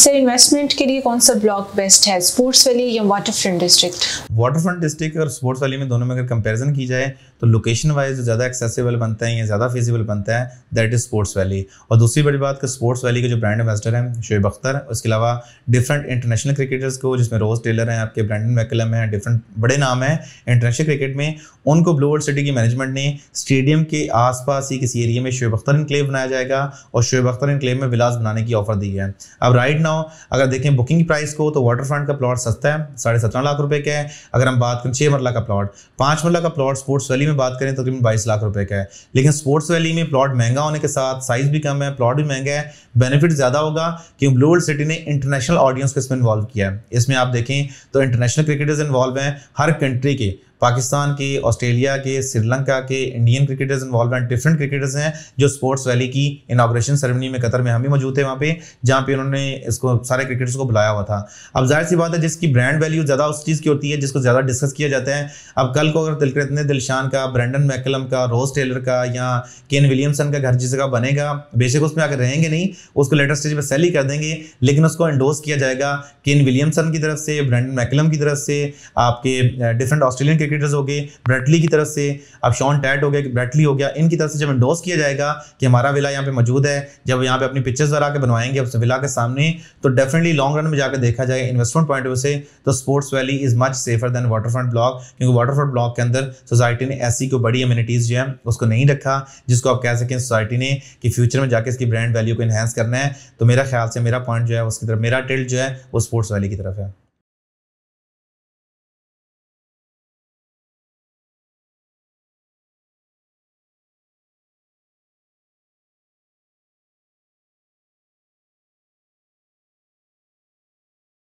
sir investment के लिए कौन सा ब्लॉक बेस्ट है स्पोर्ट्स वैली या water front district water front district और स्पोर्ट्स वैली में दोनों में अगर कंपैरिजन की जाए तो लोकेशन वाइज ज़्यादा एक्सेसिबल बनता है या ज़्यादा फिजिबल बनता है दैट इज़ स्पोर्ट्स वैली और दूसरी बड़ी बात कि स्पोर्ट्स वैली के जो ब्रांड एम्बेसडर हैं शोएब अख्तर उसके अलावा डिफरेंट इंटरनेशनल क्रिकेटर्स को जिसमें रोज टेलर हैं आपके ब्रांडन मैकलम हैं डिफरेंट बड़े नाम हैं इंटरनेशनल क्रिकेट में उनको ब्लूअर सिटी की मैनेजमेंट ने स्टेडियम के आसपास ही किसी एरिया में शोएब अख्तर इनक्लेव बनाया जाएगा और शोएब अख्तर इनक्लेव में विलास बनाने की ऑफर दी है अब राइट नाउ अगर देखें बुकिंग प्राइस को तो वाटर फ्रंट का प्लॉट सस्ता है साढ़े सत्रह लाख रुपए का है अगर हम बात करें छः मरला का प्लॉट पाँच मरला का प्लॉट स्पोर्ट्स वैली में बात करें तो तकरीबन बाईस लाख रुपए का है लेकिन स्पोर्ट्स वैली में प्लॉट महंगा होने के साथ साइज भी कम है प्लॉट भी महंगा है बेनिफिट ज़्यादा होगा क्योंकि ब्लू वर्ल्ड सिटी ने इंटरनेशनल ऑडियंस को इसमें इन्वॉल्व किया है इसमें आप देखें तो इंटरनेशनल क्रिकेटर्स इन्वॉल्व हैं हर कंट्री के पाकिस्तान के ऑस्ट्रेलिया के श्रीलंका के इंडियन क्रिकेटर्स इन्वॉल्व हैं डिफरेंट क्रिकेटर्स हैं जो स्पोर्ट्स वैली की इनाग्रेशन सेरेमनी में कतर में हम भी मौजूद थे वहाँ पे जहाँ पे उन्होंने इसको सारे क्रिकेटर्स को बुलाया हुआ था अब जाहिर सी बात है जिसकी ब्रांड वैल्यू ज़्यादा उस चीज़ की होती है जिसको ज़्यादा डिस्कस किया जाता है अब कल को अगर दिलकृत ने दिलशान का ब्रेंडन मैकलम का रोज टेलर का या केन विलियमसन का घर जिस जगह बनेगा बेशक उसमें अगर रहेंगे नहीं उसको लेटर स्टेज पर सेल ही कर देंगे लेकिन उसको इंडोज किया जाएगा केन विलियमसन की तरफ से ब्रेंडन मैकलम की तरफ से आपके डिफरेंट ऑस्ट्रेलियन क्रिकेट क्रिकेटर्स हो गए ब्रेटली की तरफ से अब शॉन टैट हो गया ब्रेटली हो गया इनकी तरफ से जब इंडोस किया जाएगा कि हमारा विला यहाँ पे मौजूद है जब यहाँ पे अपनी पिक्चर्स वगैरह के बनवाएंगे उस विला के सामने तो डेफिनेटली लॉन्ग रन में जाकर देखा जाए इन्वेस्टमेंट पॉइंट ऑफ से तो sports valley is much safer than water front block क्योंकि वाटर फ्रंट ब्लॉक के अंदर सोसाइटी ने ऐसी कोई बड़ी अम्यूनिटीज़ जो है उसको नहीं रखा जिसको आप कह सकें सोसाइटी ने कि फ्यूचर में जाकर इसकी ब्रांड वैल्यू को इन्हेंस करना है तो मेरा ख्याल से मेरा पॉइंट जो है उसकी तरफ मेरा टिल्ट जो है वो स्पोर्ट्स वैली की तरफ है